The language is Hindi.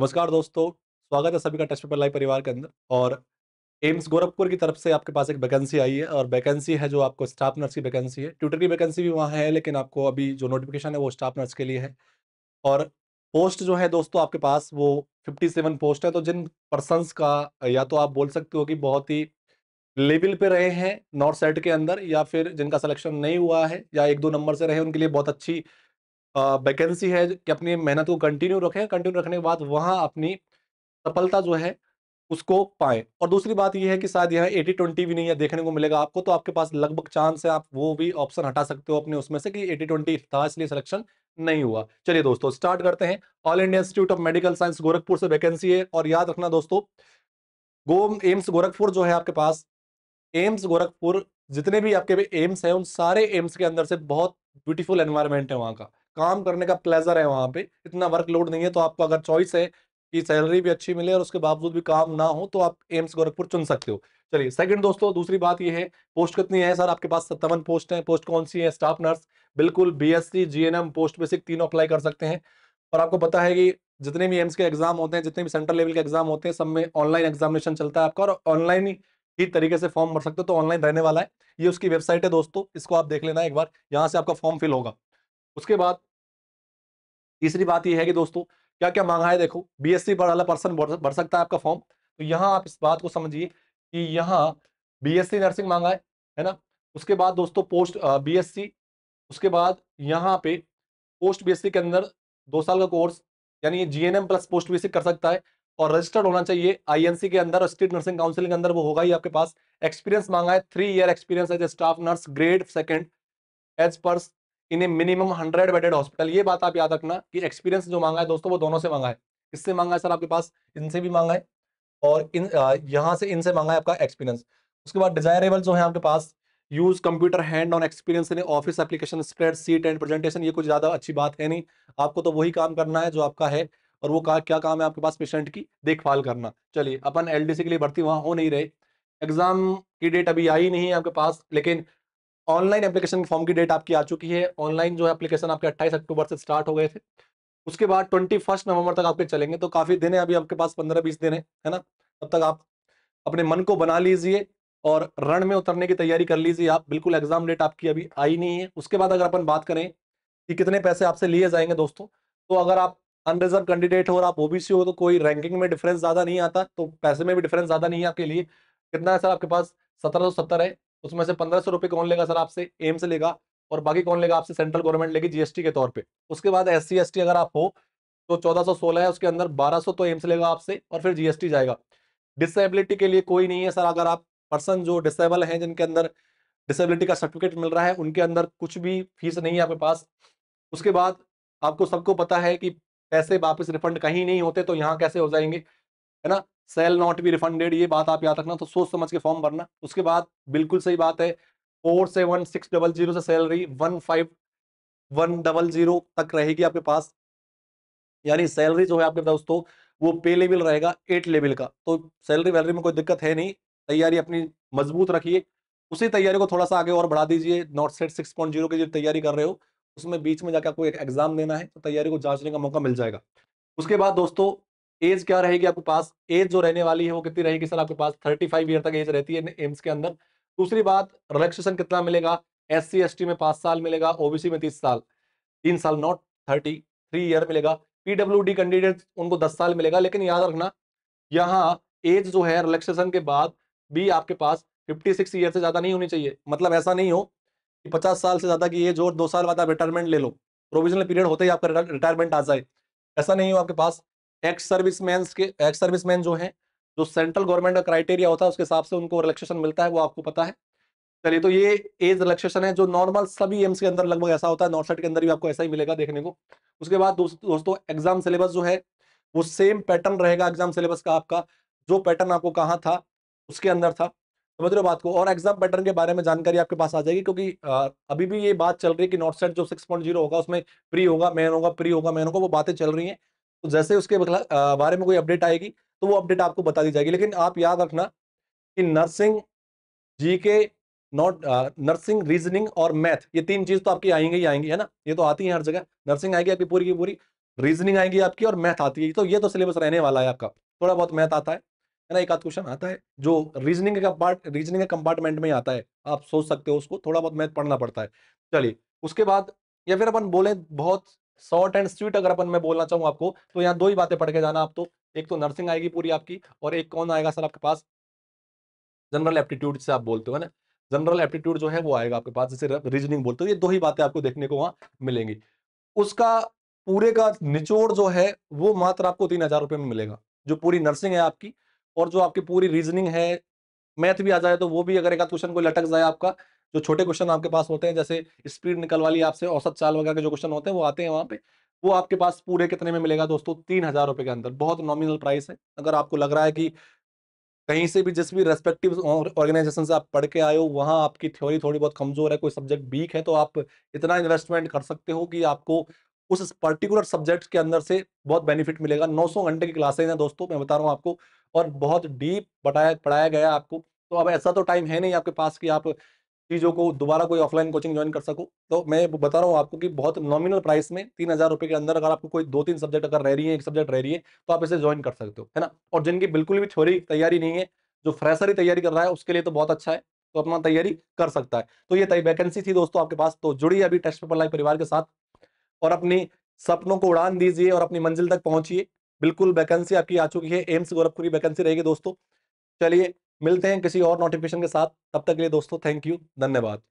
नमस्कार दोस्तों स्वागत है सभी का टेस्ट पेपर लाइव परिवार के अंदर और एम्स गोरखपुर की तरफ से आपके पास एक वैकेंसी आई है और वैकेंसी है जो आपको स्टाफ नर्स की वैकेंसी है ट्यूटर की वैकेंसी भी वहाँ है लेकिन आपको अभी जो नोटिफिकेशन है वो स्टाफ नर्स के लिए है और पोस्ट जो है दोस्तों आपके पास वो फिफ्टी पोस्ट है तो जिन पर्सनस का या तो आप बोल सकते हो कि बहुत ही लेवल पे रहे हैं नॉर्थ साइड के अंदर या फिर जिनका सिलेक्शन नहीं हुआ है या एक दो नंबर से रहे उनके लिए बहुत अच्छी वैकेंसी है कि अपनी मेहनत को कंटिन्यू रखें कंटिन्यू रखने के बाद वहाँ अपनी सफलता जो है उसको पाएं और दूसरी बात यह है कि शायद यहाँ एटी ट्वेंटी भी नहीं है देखने को मिलेगा आपको तो आपके पास लगभग चांस है आप वो भी ऑप्शन हटा सकते हो अपने उसमें से कि एटी ट्वेंटी था इसलिए सिलेक्शन नहीं हुआ चलिए दोस्तों स्टार्ट करते हैं All India Institute of Medical Science Gorakhpur से वैकेंसी है और याद रखना दोस्तों गो एम्स गोरखपुर जो है आपके पास एम्स गोरखपुर जितने भी आपके एम्स हैं उन सारे एम्स के अंदर से बहुत ब्यूटीफुल एनवायरमेंट है वहाँ का काम करने का प्लेजर है वहाँ पे इतना वर्कलोड नहीं है तो आपको अगर चॉइस है कि सैलरी भी अच्छी मिले और उसके बावजूद भी काम ना हो तो आप एम्स गोरखपुर चुन सकते हो चलिए सेकंड दोस्तों दूसरी बात ये है पोस्ट कितनी है सर आपके पास सत्तावन पोस्ट है पोस्ट कौन सी है स्टाफ नर्स बिल्कुल बीएससी जीएनएम पोस्ट बेसिक तीनों अप्लाई कर सकते हैं और आपको पता है कि जितने भी एम्स के एग्जाम होते हैं जितने भी सेंट्रल लेवल के एग्जाम होते हैं सब में ऑनलाइन एग्जामिनेशन चलता है आपका और ऑनलाइन ही तरीके से फॉर्म भर सकते हो तो ऑनलाइन रहने वाला है ये उसकी वेबसाइट है दोस्तों इसको आप देख लेना एक बार यहाँ से आपका फॉर्म फिल होगा उसके बाद तीसरी बात यह है कि दोस्तों क्या क्या मांगा है देखो बी एस वाला पर्सन भर सकता है आपका फॉर्म तो यहाँ आप इस बात को समझिए कि यहाँ बी नर्सिंग मांगा है है ना उसके बाद दोस्तों पोस्ट बी उसके बाद यहाँ पे पोस्ट बी के अंदर दो साल का कोर्स यानी N M plus post B कर सकता है और रजिस्टर्ड होना चाहिए सी के अंदर स्टेट नर्सिंग काउंसिल के अंदर वो होगा ही आपके पास एक्सपीरियंस मांगा है three year experience as a staff nurse grade second as per in a minimum hundred bedded hospital ये बात आप याद रखना कि एक्सपीरियंस जो मांगा है दोस्तों वो दोनों से मांगा है इससे मांगा है सर आपके पास इनसे भी मांगा है और इन यहाँ से इनसे मांगा है आपका एक्सपीरियंस उसके बाद डिजायरेबल जो है आपके पास use computer hand on experience in office application spreadsheet and presentation ये कुछ ज़्यादा अच्छी बात है नहीं आपको तो वही काम करना है जो आपका है और वो का, क्या काम है आपके पास पेशेंट की देखभाल करना चलिए अपन एलडीसी के लिए भर्ती वहाँ हो नहीं रहे एग्जाम की डेट अभी आई नहीं है आपके पास लेकिन ऑनलाइन एप्लीकेशन फॉर्म की डेट आपकी आ चुकी है ऑनलाइन जो है एप्लीकेशन आपके 28 अक्टूबर से स्टार्ट हो गए थे उसके बाद 21 नवंबर तक आपके चलेंगे तो काफ़ी दिन है अभी आपके पास 15-20 दिन है है ना तब तक आप अपने मन को बना लीजिए और रण में उतरने की तैयारी कर लीजिए आप बिल्कुल एग्जाम डेट आपकी अभी आई नहीं है उसके बाद अगर अपन बात करें कि कितने पैसे आपसे लिए जाएंगे दोस्तों तो अगर आप अनरिजर्व कैंडिडेट हो और आप ओबीसी हो तो कोई रैंकिंग में डिफरेंस ज़्यादा नहीं आता तो पैसे में भी डिफरेंस ज़्यादा नहीं है आपके लिए कितना है सर आपके पास सत्रह सौ सत्तर है उसमें से पंद्रह सौ रुपये कौन लेगा सर आपसे एम्स लेगा और बाकी कौन लेगा आपसे सेंट्रल गवर्नमेंट लेगी जीएसटी के तौर पे उसके बाद एस सी अगर आप हो तो चौदह सौ सोलह है उसके अंदर बारह सौ तो एम्स लेगा आपसे और फिर जीएसटी जाएगा डिसेबिलिटी के लिए कोई नहीं है सर अगर आप पर्सन जो डिसेबल हैं जिनके अंदर डिसेबिलिटी का सर्टिफिकेट मिल रहा है उनके अंदर कुछ भी फीस नहीं है आपके पास उसके बाद आपको सबको पता है कि पैसे वापस रिफंड कहीं नहीं होते तो यहाँ कैसे हो जाएंगे है ना सेल नॉट बी रिफंडेड ये बात आप याद रखना तो सोच समझ के फॉर्म भरना उसके बाद बिल्कुल सही बात है four seven six double zero से salary one five one double zero तक रहेगी आपके पास यानी सैलरी जो है आपके दोस्तों वो पे लेवल रहेगा एट लेवल का तो सैलरी वैलरी में कोई दिक्कत है नहीं तैयारी अपनी मजबूत रखिए उसी तैयारी को थोड़ा सा आगे और बढ़ा दीजिए NORCET six point zero की जो तैयारी कर रहे हो उसमें बीच में जाकर आपको एक एग्जाम देना है तो तैयारी को जांचने का मौका मिल जाएगा उसके बाद दोस्तों एज क्या रहेगी आपके पास एज जो रहने वाली है वो कितनी रहेगी सर आपके पास थर्टी फाइव ईयर तक एज रहती है एम्स के अंदर दूसरी बात रिलैक्सेशन कितना मिलेगा एस सी एस टी में पांच साल मिलेगा ओबीसी में तीस साल तीन साल नॉट थर्टी थ्री ईयर मिलेगा पीडब्ल्यू डी कैंडिडेट उनको दस साल मिलेगा लेकिन याद रखना यहाँ एज जो है रिलैक्सेशन के बाद भी आपके पास फिफ्टी सिक्स ईयर से ज़्यादा नहीं होनी चाहिए मतलब ऐसा नहीं हो कि पचास साल से ज़्यादा की एज और दो साल बाद आप रिटायरमेंट ले लो प्रोविजनल पीरियड होते ही आपका रिटायरमेंट आ जाए ऐसा नहीं हो आपके पास एक्स सर्विसमैन के एक्स सर्विसमैन जो है जो सेंट्रल गवर्नमेंट का क्राइटेरिया होता है उसके हिसाब से उनको रिलेक्सेशन मिलता है वो आपको पता है चलिए तो ये एज रिलेक्सेशन है जो नॉर्मल सभी एम्स के अंदर लगभग ऐसा होता है नॉर्थ साइड के अंदर भी आपको ऐसा ही मिलेगा देखने को उसके बाद दोस्तों एग्जाम सिलेबस जो है वो सेम पैटर्न रहेगा एग्जाम सिलेबस का आपका जो पैटर्न आपको कहाँ था उसके अंदर था समझ रहे हो बात को और एग्जाम पैटर्न के बारे में जानकारी आपके पास आ जाएगी क्योंकि अभी भी ये बात चल रही है कि नॉर्थ साइड जो 6.0 होगा उसमें प्री होगा मेन होगा प्री होगा मेन होगा वो बातें चल रही हैं तो जैसे उसके बारे में कोई अपडेट आएगी तो वो अपडेट आपको बता दी जाएगी लेकिन आप याद रखना कि nursing G K not nursing reasoning और मैथ ये तीन चीज तो आपकी आएंगी ही आएंगी है ना ये तो आती है हर जगह नर्सिंग आएगी आपकी पूरी की पूरी रीजनिंग आएगी आपकी और मैथ आती है तो ये तो सिलेबस रहने वाला है आपका थोड़ा बहुत मैथ आता है है ना एक आध क्वेश्चन आता है जो रीजनिंग का पार्ट रीजनिंग का कंपार्टमेंट में आता है आप सोच सकते हो उसको थोड़ा बहुत मैथ पढ़ना पड़ता है चलिए उसके बाद या फिर अपन बोले बहुत शॉर्ट एंड स्वीट अगर अपन मैं बोलना चाहूँ आपको तो यहाँ दो ही बातें पढ़ के जाना आप तो एक तो नर्सिंग आएगी पूरी आपकी और एक कौन आएगा सर आपके पास जनरल एप्टीट्यूड से आप बोलते हो ना जनरल एप्टीट्यूड जो है वो आएगा आपके पास जैसे रीजनिंग बोलते हो ये दो ही बातें आपको देखने को वहाँ मिलेंगी उसका पूरे का निचोड़ जो है वो मात्र आपको तीन हजार रुपये में मिलेगा जो पूरी नर्सिंग है आपकी और जो आपकी पूरी रीजनिंग है मैथ भी आ जाए तो वो भी अगर एक आध क्वेश्चन कोई लटक जाए आपका जो छोटे क्वेश्चन आपके पास होते हैं जैसे स्पीड निकल वाली आपसे औसत चाल वगैरह के जो क्वेश्चन होते हैं वो आते हैं वहाँ पे वो आपके पास पूरे कितने में मिलेगा दोस्तों तीन हजार रुपए के अंदर बहुत नॉमिनल प्राइस है अगर आपको लग रहा है कि कहीं से भी जिस भी रेस्पेक्टिव ऑर्गेनाइजेशन से आप पढ़ के आए हो वहाँ आपकी थ्योरी थोड़ी बहुत कमजोर है कोई सब्जेक्ट वीक है तो आप इतना इन्वेस्टमेंट कर सकते हो कि आपको उस पर्टिकुलर सब्जेक्ट के अंदर से बहुत बेनिफिट मिलेगा नौ घंटे की क्लासेज हैं दोस्तों मैं बता रहा हूँ आपको और बहुत डीप बताया पढ़ाया गया आपको तो अब ऐसा तो टाइम है नहीं आपके पास कि आप चीज़ों को दोबारा कोई ऑफलाइन कोचिंग ज्वाइन कर सकूं तो मैं बता रहा हूँ आपको कि बहुत नॉमिनल प्राइस में तीन हज़ार रुपये के अंदर अगर आपको कोई दो तीन सब्जेक्ट अगर रह रही है एक सब्जेक्ट रह रही है तो आप इसे ज्वाइन कर सकते हो है ना और जिनकी बिल्कुल भी थ्योरी तैयारी नहीं है जो फ्रेशर ही तैयारी कर रहा है उसके लिए तो बहुत अच्छा है तो अपना तैयारी कर सकता है तो ये वैकेंसी थी दोस्तों आपके पास तो जुड़िए अभी टेस्ट पेपर लाइव परिवार के साथ और अपनी सपनों को उड़ान दीजिए और अपनी मंजिल तक पहुंचिए बिल्कुल वैकेंसी आपकी आ चुकी है एम्स गोरखपुर की वैकेंसी रहेगी दोस्तों चलिए मिलते हैं किसी और नोटिफिकेशन के साथ तब तक के लिए दोस्तों थैंक यू धन्यवाद